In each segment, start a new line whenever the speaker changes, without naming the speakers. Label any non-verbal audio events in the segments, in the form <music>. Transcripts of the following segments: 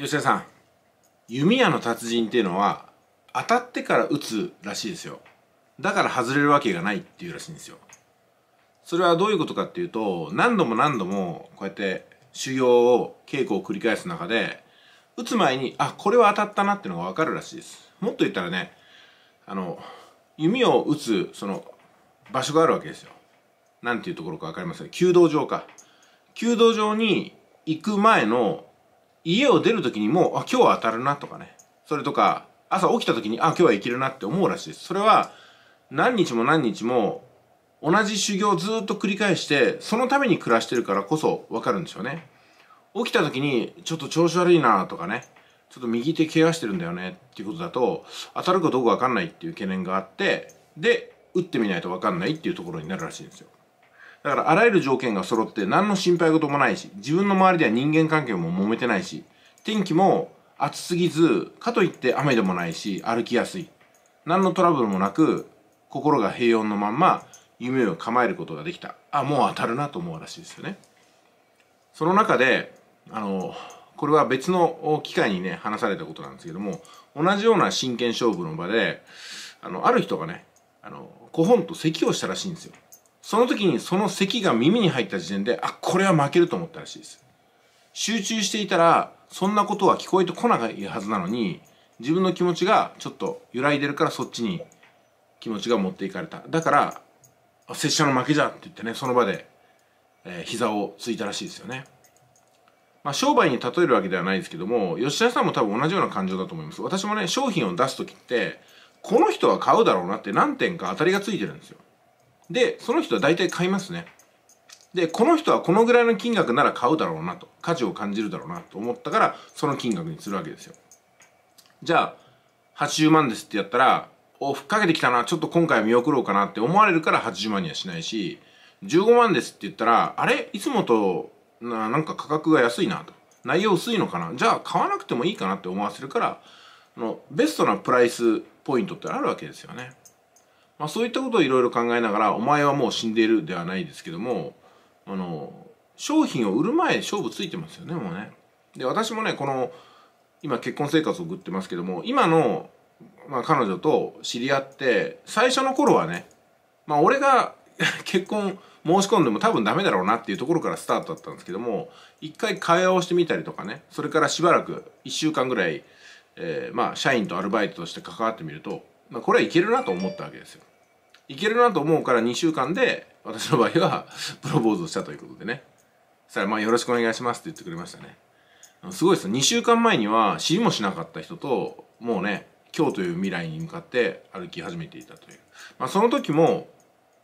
吉田さん弓矢の達人っていうのは当たってから打つらしいですよだから外れるわけがないっていうらしいんですよそれはどういうことかっていうと何度も何度もこうやって修行を稽古を繰り返す中で打つ前にあこれは当たったなっていうのが分かるらしいですもっと言ったらねあの弓を打つその場所があるわけですよなんていうところか分かりません弓道場か弓道場に行く前の家を出る時にもうあ今日は当たるなとかねそれとか朝起きた時にあ今日は生きるなって思うらしいですそれは何日も何日も同じ修行をずっと繰り返してそのために暮らしてるからこそ分かるんでしょうね起きた時にちょっと調子悪いなとかねちょっと右手怪我してるんだよねっていうことだと当たるかどうか分かんないっていう懸念があってで打ってみないと分かんないっていうところになるらしいんですよだからあらゆる条件が揃って何の心配事もないし、自分の周りでは人間関係も揉めてないし、天気も暑すぎず、かといって雨でもないし、歩きやすい。何のトラブルもなく、心が平穏のまんま、夢を構えることができた。あ、もう当たるなと思うらしいですよね。その中で、あの、これは別の機会にね、話されたことなんですけども、同じような真剣勝負の場で、あの、ある人がね、あの、古本と咳をしたらしいんですよ。その時にその咳が耳に入った時点で、あ、これは負けると思ったらしいです。集中していたら、そんなことは聞こえてこないはずなのに、自分の気持ちがちょっと揺らいでるからそっちに気持ちが持っていかれた。だから、拙者の負けじゃって言ってね、その場で、えー、膝をついたらしいですよね。まあ、商売に例えるわけではないですけども、吉田さんも多分同じような感情だと思います。私もね、商品を出す時って、この人は買うだろうなって何点か当たりがついてるんですよ。で、その人は大体買いますね。で、この人はこのぐらいの金額なら買うだろうなと、価値を感じるだろうなと思ったから、その金額にするわけですよ。じゃあ、80万ですってやったら、お、ふっかけてきたな、ちょっと今回見送ろうかなって思われるから80万にはしないし、15万ですって言ったら、あれいつもとな、なんか価格が安いなと。内容薄いのかなじゃあ買わなくてもいいかなって思わせるから、あの、ベストなプライスポイントってあるわけですよね。まあ、そういったことをいろいろ考えながら、お前はもう死んでいるではないですけども、あの、商品を売る前勝負ついてますよね、もうね。で、私もね、この、今結婚生活を送ってますけども、今の、まあ、彼女と知り合って、最初の頃はね、まあ、俺が <laughs> 結婚申し込んでも多分ダメだろうなっていうところからスタートだったんですけども、一回会話をしてみたりとかね、それからしばらく1週間ぐらい、えー、まあ、社員とアルバイトとして関わってみると、まあ、これはいけるなと思ったわけですよ。いけるなと思うから2週間で私の場合は <laughs> プロポーズをしたということでね。そしたら、まあよろしくお願いしますって言ってくれましたね。すごいですよ。2週間前には知りもしなかった人と、もうね、今日という未来に向かって歩き始めていたという。まあその時も、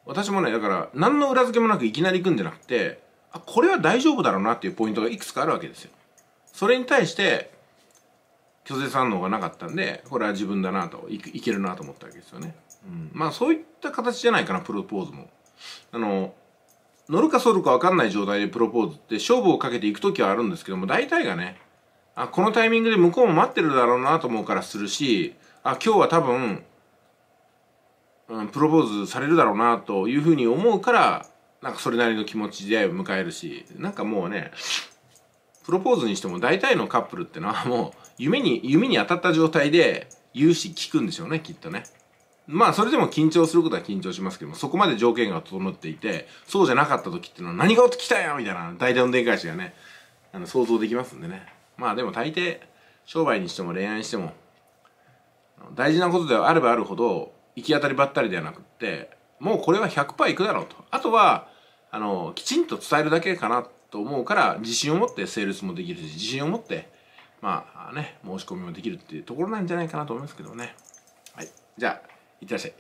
私もね、だから何の裏付けもなくいきなり行くんじゃなくて、あ、これは大丈夫だろうなっていうポイントがいくつかあるわけですよ。それに対して、拒絶反応がなかったんでこれは自分だなといけるなと思ったわけですよね、うん、まあそういった形じゃないかなプロポーズもあの乗るか反るか分かんない状態でプロポーズって勝負をかけていく時はあるんですけども大体がねあこのタイミングで向こうも待ってるだろうなと思うからするしあ今日は多分、うん、プロポーズされるだろうなというふうに思うからなんかそれなりの気持ちで迎えるしなんかもうねプロポーズにしても大体のカップルってのは <laughs> もう夢に夢に当たった状態で言うし聞くんでしょうねきっとねまあそれでも緊張することは緊張しますけどもそこまで条件が整っていてそうじゃなかった時ってのは何が起きたよみたいな大体の展開しがねあの想像できますんでねまあでも大抵商売にしても恋愛にしても大事なことであればあるほど行き当たりばったりではなくってもうこれは100%行くだろうとあとはあのきちんと伝えるだけかなと思うから自信を持ってセールスもできるし自信を持ってまあね申し込みもできるっていうところなんじゃないかなと思いますけどねはいじゃあいってらっしゃい